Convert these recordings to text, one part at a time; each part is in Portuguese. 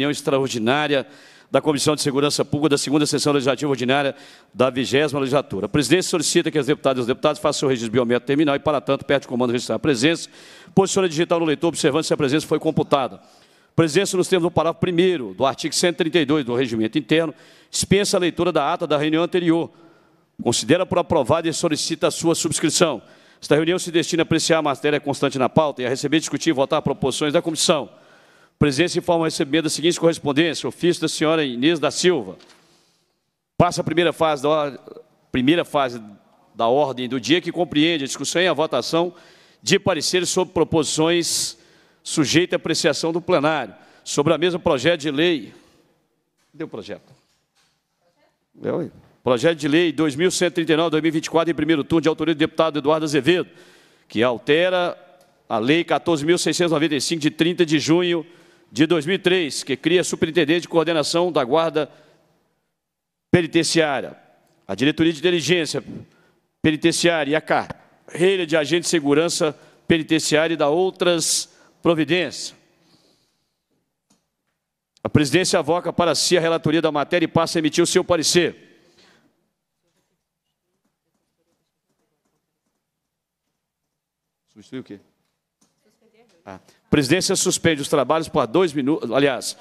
reunião extraordinária da Comissão de Segurança Pública da segunda sessão legislativa ordinária da vigésima legislatura. A presidência solicita que as deputadas e os deputados façam o registro biométrico terminal e, para tanto, pede o comando registrar a presença, posiciona digital no leitor, observando se a presença foi computada. Presença nos termos do parágrafo 1 do artigo 132 do Regimento Interno, dispensa a leitura da ata da reunião anterior, considera por aprovada e solicita a sua subscrição. Esta reunião se destina a apreciar a matéria constante na pauta e a receber, discutir e votar proposições da comissão presença informa receber da seguinte correspondência, ofício da senhora Inês da Silva. Passa a primeira fase da, ordem, primeira fase da ordem do dia, que compreende a discussão e a votação de pareceres sobre proposições sujeitas à apreciação do plenário, sobre a mesma projeto de lei. Deu projeto. projeto de lei 2139-2024, em primeiro turno, de autoria do deputado Eduardo Azevedo, que altera a Lei 14.695, de 30 de junho de 2003, que cria a Superintendência de Coordenação da Guarda Penitenciária, a Diretoria de Inteligência Penitenciária e a carreira de agente de segurança penitenciária e da outras providências. A presidência avoca para si a relatoria da matéria e passa a emitir o seu parecer. Substituir o quê? Suspender. Ah presidência suspende os trabalhos por dois minutos. Aliás.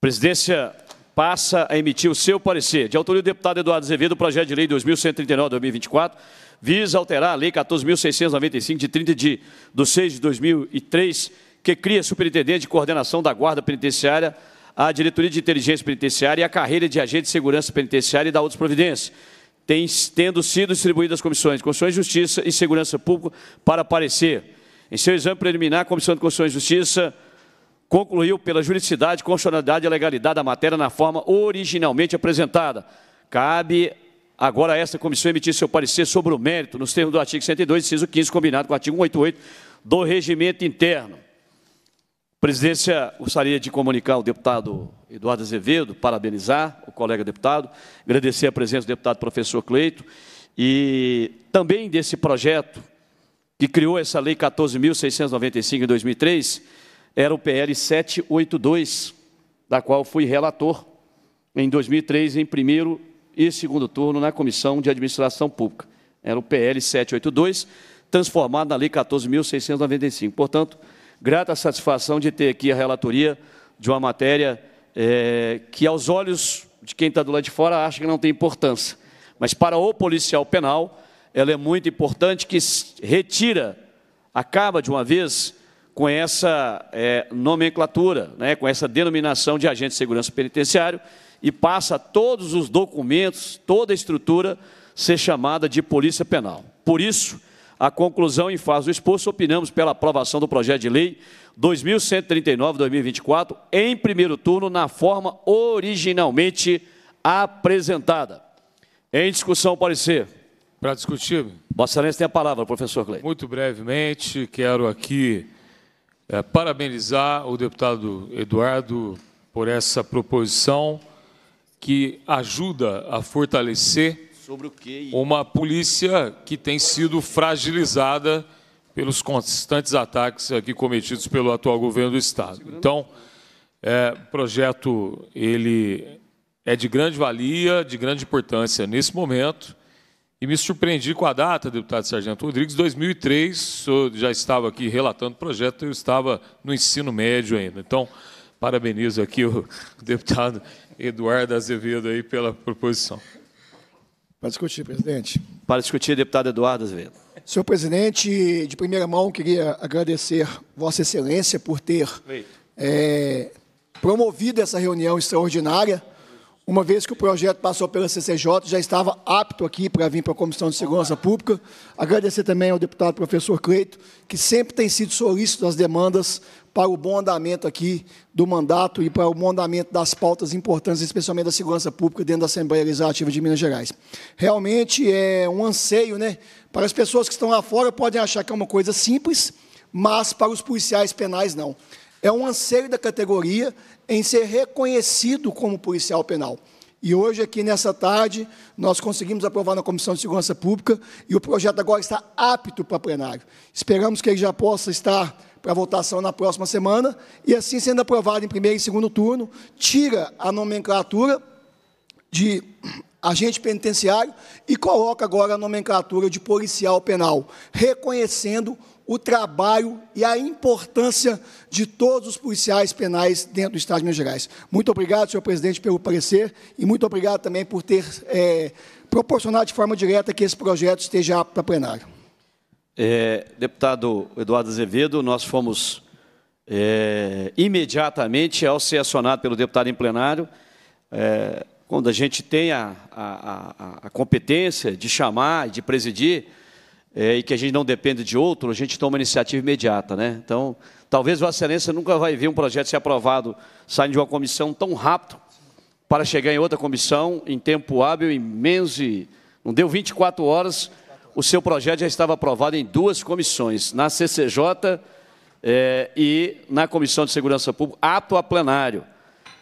Presidência passa a emitir o seu parecer. De autoria do deputado Eduardo Azevedo, o projeto de lei 2139-2024 visa alterar a lei 14.695, de 30 de, do 6 de 2003, que cria superintendente de coordenação da Guarda Penitenciária, a Diretoria de Inteligência Penitenciária e a carreira de agente de segurança penitenciária e da outras providências tem, tendo sido distribuídas as comissões Constituição de Justiça e Segurança Pública para parecer. Em seu exame preliminar, a Comissão de Constituição e Justiça concluiu pela juridicidade, constitucionalidade e legalidade da matéria na forma originalmente apresentada. Cabe agora a esta comissão emitir seu parecer sobre o mérito, nos termos do artigo 102, inciso 15, combinado com o artigo 188 do Regimento Interno. Presidência, gostaria de comunicar ao deputado Eduardo Azevedo, parabenizar o colega deputado, agradecer a presença do deputado professor Cleito e também desse projeto que criou essa Lei 14.695 em 2003, era o PL 782, da qual fui relator em 2003, em primeiro e segundo turno, na Comissão de Administração Pública. Era o PL 782, transformado na Lei 14.695. Portanto, grata satisfação de ter aqui a relatoria de uma matéria é, que, aos olhos de quem está do lado de fora, acha que não tem importância. Mas para o policial penal, ela é muito importante, que retira, acaba de uma vez com essa é, nomenclatura, né, com essa denominação de agente de segurança penitenciário, e passa todos os documentos, toda a estrutura, ser chamada de polícia penal. Por isso, a conclusão em fase do exposto, opinamos pela aprovação do projeto de lei 2139-2024, em primeiro turno, na forma originalmente apresentada. Em discussão, parecer. Para discutir? Vossa Excelência tem a palavra, professor Cleiton. Muito brevemente, quero aqui é, parabenizar o deputado Eduardo por essa proposição que ajuda a fortalecer sobre o que. Uma polícia que tem sido fragilizada pelos constantes ataques aqui cometidos pelo atual governo do Estado. Então, é, projeto ele é de grande valia, de grande importância nesse momento. E me surpreendi com a data, deputado Sargento Rodrigues, 2003, já estava aqui relatando o projeto, eu estava no ensino médio ainda. Então, parabenizo aqui o deputado Eduardo Azevedo aí pela proposição. Para discutir, presidente. Para discutir, deputado Eduardo Azevedo. Senhor presidente, de primeira mão, queria agradecer Vossa Excelência por ter é, promovido essa reunião extraordinária uma vez que o projeto passou pela CCJ, já estava apto aqui para vir para a Comissão de Segurança Pública. Agradecer também ao deputado professor Cleito, que sempre tem sido solícito nas demandas para o bom andamento aqui do mandato e para o bom andamento das pautas importantes, especialmente da segurança pública dentro da Assembleia Legislativa de Minas Gerais. Realmente é um anseio, né? Para as pessoas que estão lá fora, podem achar que é uma coisa simples, mas para os policiais penais, não. É um anseio da categoria em ser reconhecido como policial penal. E hoje, aqui nessa tarde, nós conseguimos aprovar na Comissão de Segurança Pública e o projeto agora está apto para plenário. Esperamos que ele já possa estar para votação na próxima semana e, assim sendo aprovado em primeiro e segundo turno, tira a nomenclatura de agente penitenciário, e coloca agora a nomenclatura de policial penal, reconhecendo o trabalho e a importância de todos os policiais penais dentro do Estado de Minas Gerais. Muito obrigado, senhor presidente, pelo parecer, e muito obrigado também por ter é, proporcionado de forma direta que esse projeto esteja apto para plenário. É, deputado Eduardo Azevedo, nós fomos é, imediatamente ao ser acionado pelo deputado em plenário, é, quando a gente tem a, a, a, a competência de chamar, e de presidir, é, e que a gente não depende de outro, a gente toma uma iniciativa imediata. Né? Então, talvez Vossa Excelência nunca vai ver um projeto ser aprovado saindo de uma comissão tão rápido para chegar em outra comissão em tempo hábil, imenso, e não deu 24 horas, o seu projeto já estava aprovado em duas comissões, na CCJ é, e na Comissão de Segurança Pública, apto a plenário.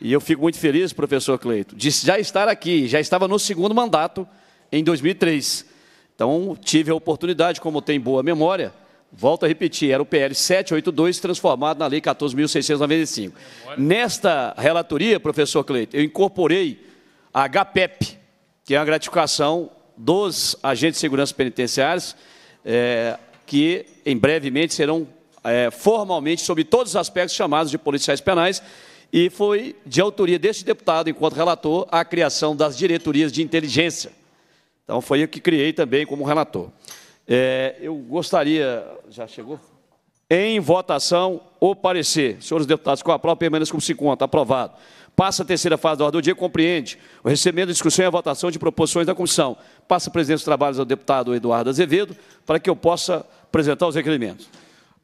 E eu fico muito feliz, professor Cleito, de já estar aqui, já estava no segundo mandato em 2003. Então, tive a oportunidade, como tem boa memória, volto a repetir, era o PL 782 transformado na Lei 14.695. Nesta relatoria, professor Cleito, eu incorporei a HPEP, que é a gratificação dos agentes de segurança penitenciários, é, que em brevemente serão é, formalmente, sob todos os aspectos, chamados de policiais penais, e foi de autoria deste deputado, enquanto relator, a criação das diretorias de inteligência. Então, foi eu que criei também como relator. É, eu gostaria... Já chegou? Em votação, o parecer. Senhores deputados, com a prova, permaneça como se conta. Aprovado. Passa a terceira fase da ordem do dia, compreende o recebimento, a discussão e a votação de proposições da comissão. Passa a presidência dos trabalhos ao deputado Eduardo Azevedo, para que eu possa apresentar os requerimentos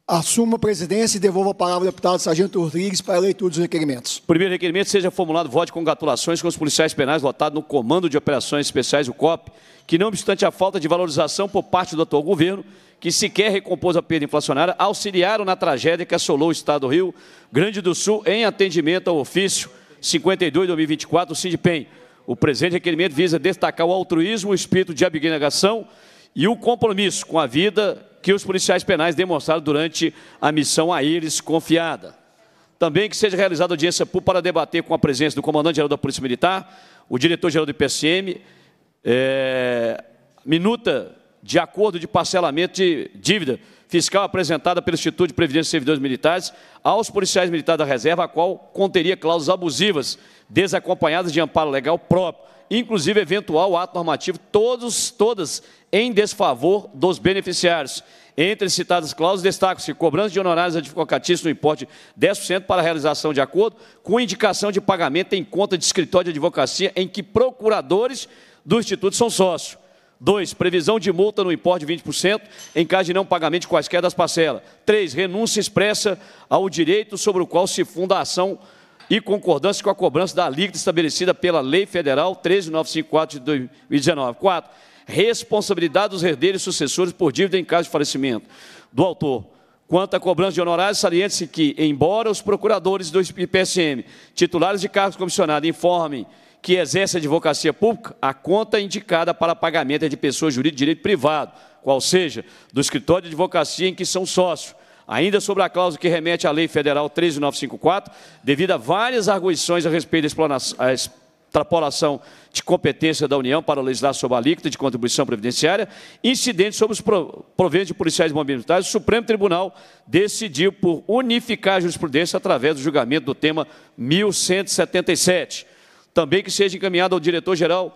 assuma a presidência e devolva a palavra ao deputado Sargento Rodrigues para a leitura dos requerimentos. Primeiro requerimento seja formulado voto de congratulações com os policiais penais lotados no Comando de Operações Especiais, o COP, que não obstante a falta de valorização por parte do atual governo, que sequer recompôs a perda inflacionária, auxiliaram na tragédia que assolou o Estado do Rio Grande do Sul em atendimento ao ofício 52-2024 do O presente requerimento visa destacar o altruísmo, o espírito de abnegação e o compromisso com a vida que os policiais penais demonstraram durante a missão a eles confiada. Também que seja realizada audiência pública para debater com a presença do comandante-geral da Polícia Militar, o diretor-geral do IPCM, é, minuta de acordo de parcelamento de dívida fiscal apresentada pelo Instituto de Previdência e Servidores Militares aos policiais militares da reserva, a qual conteria cláusulas abusivas, desacompanhadas de amparo legal próprio, inclusive eventual ato normativo, todos, todas em desfavor dos beneficiários. Entre citadas cláusulas, destacam-se cobrança de honorários advocatícios no importe 10% para a realização de acordo, com indicação de pagamento em conta de escritório de advocacia em que procuradores do Instituto são sócios. 2. Previsão de multa no importe de 20% em caso de não pagamento de quaisquer das parcelas. 3. Renúncia expressa ao direito sobre o qual se funda a ação e concordância com a cobrança da alíquota estabelecida pela Lei Federal 13954 de 2019. 4. Responsabilidade dos herdeiros e sucessores por dívida em caso de falecimento do autor. Quanto à cobrança de honorários, saliente-se que, embora os procuradores do IPSM, titulares de cargos comissionados, informem que exerce a advocacia pública, a conta é indicada para pagamento é de pessoa jurídica de direito privado, qual seja, do escritório de advocacia em que são sócios, Ainda sobre a cláusula que remete à Lei Federal 13954, devido a várias arguições a respeito da extrapolação de competência da União para legislar sobre a alíquota de contribuição previdenciária, incidentes sobre os proventos de policiais mobilitários, o Supremo Tribunal decidiu por unificar a jurisprudência através do julgamento do tema 1177. Também que seja encaminhado ao diretor-geral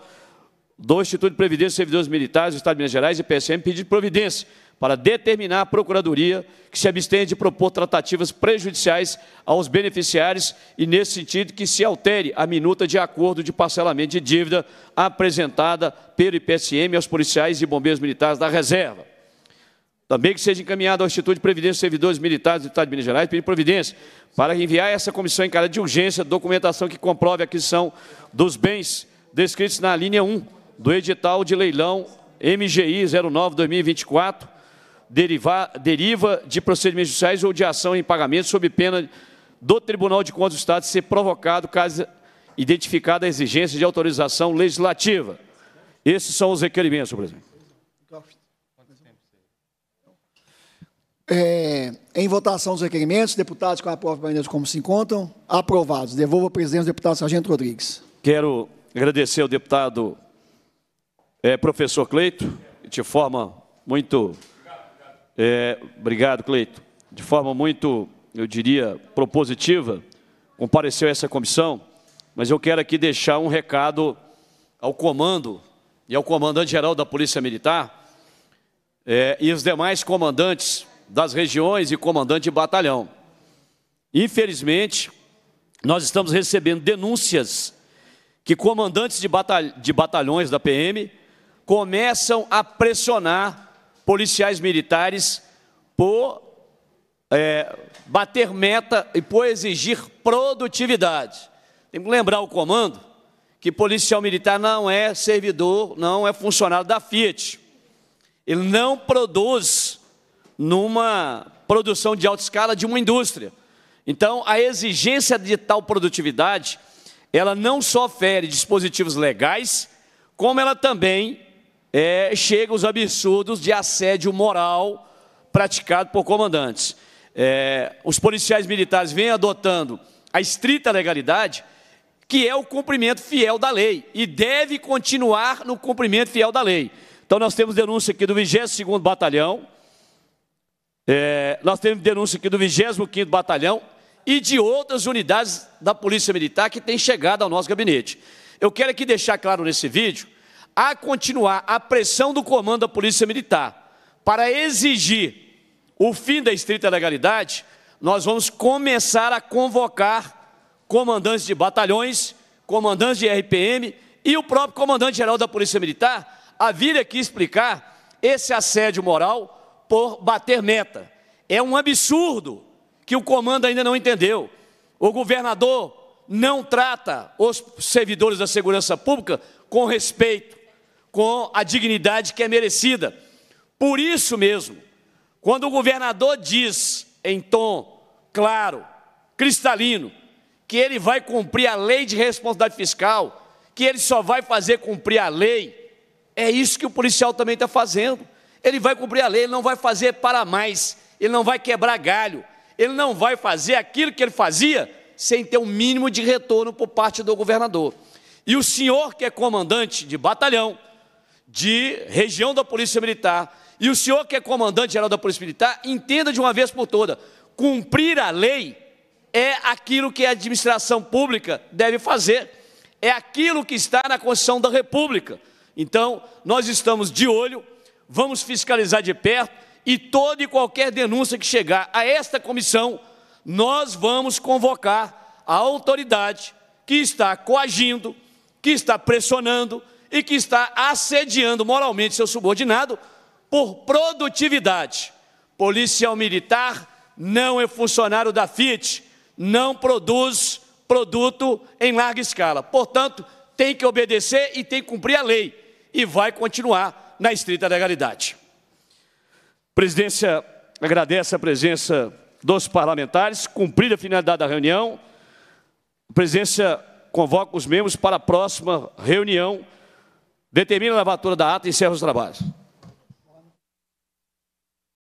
do Instituto de Previdência e Servidores Militares do Estado de Minas Gerais e PSM pedir providência para determinar à Procuradoria que se abstenha de propor tratativas prejudiciais aos beneficiários e, nesse sentido, que se altere a minuta de acordo de parcelamento de dívida apresentada pelo IPSM aos policiais e bombeiros militares da reserva. Também que seja encaminhado ao Instituto de Previdência dos Servidores Militares do Estado de Minas Gerais pedir providência para enviar a essa comissão em cara de urgência documentação que comprove a aquisição dos bens descritos na linha 1 do edital de leilão MGI 09-2024, deriva, deriva de procedimentos judiciais ou de ação em pagamento sob pena do Tribunal de Contas do Estado ser provocado caso identificada a exigência de autorização legislativa. Esses são os requerimentos, senhor presidente. É, em votação dos requerimentos, deputados com apoio maneira como se encontram, aprovados. Devolvo a presidente o deputado Sargento Rodrigues. Quero agradecer ao deputado é, professor Cleito, de forma muito é, obrigado, Cleito. De forma muito, eu diria, propositiva, compareceu a essa comissão, mas eu quero aqui deixar um recado ao comando e ao comandante-geral da Polícia Militar é, e os demais comandantes das regiões e comandante de batalhão. Infelizmente, nós estamos recebendo denúncias que comandantes de, batalh de batalhões da PM começam a pressionar policiais militares por é, bater meta e por exigir produtividade. Tem que lembrar o comando que policial militar não é servidor, não é funcionário da Fiat. Ele não produz numa produção de alta escala de uma indústria. Então, a exigência de tal produtividade, ela não só fere dispositivos legais, como ela também é, os absurdos de assédio moral praticado por comandantes. É, os policiais militares vêm adotando a estrita legalidade, que é o cumprimento fiel da lei, e deve continuar no cumprimento fiel da lei. Então, nós temos denúncia aqui do 22º Batalhão, é, nós temos denúncia aqui do 25º Batalhão e de outras unidades da Polícia Militar que têm chegado ao nosso gabinete. Eu quero aqui deixar claro nesse vídeo a continuar a pressão do comando da Polícia Militar para exigir o fim da estrita legalidade, nós vamos começar a convocar comandantes de batalhões, comandantes de RPM e o próprio comandante-geral da Polícia Militar a vir aqui explicar esse assédio moral por bater meta. É um absurdo que o comando ainda não entendeu. O governador não trata os servidores da segurança pública com respeito com a dignidade que é merecida. Por isso mesmo, quando o governador diz em tom claro, cristalino, que ele vai cumprir a lei de responsabilidade fiscal, que ele só vai fazer cumprir a lei, é isso que o policial também está fazendo. Ele vai cumprir a lei, ele não vai fazer para mais, ele não vai quebrar galho, ele não vai fazer aquilo que ele fazia sem ter o um mínimo de retorno por parte do governador. E o senhor que é comandante de batalhão, de região da Polícia Militar, e o senhor que é comandante-geral da Polícia Militar, entenda de uma vez por toda, cumprir a lei é aquilo que a administração pública deve fazer, é aquilo que está na Constituição da República. Então, nós estamos de olho, vamos fiscalizar de perto, e toda e qualquer denúncia que chegar a esta comissão, nós vamos convocar a autoridade que está coagindo, que está pressionando, e que está assediando moralmente seu subordinado por produtividade. Policial militar não é funcionário da FIT, não produz produto em larga escala. Portanto, tem que obedecer e tem que cumprir a lei e vai continuar na estrita legalidade. A presidência agradece a presença dos parlamentares, cumprida a finalidade da reunião. A presidência convoca os membros para a próxima reunião Determina a lavatura da ata e encerra os trabalhos.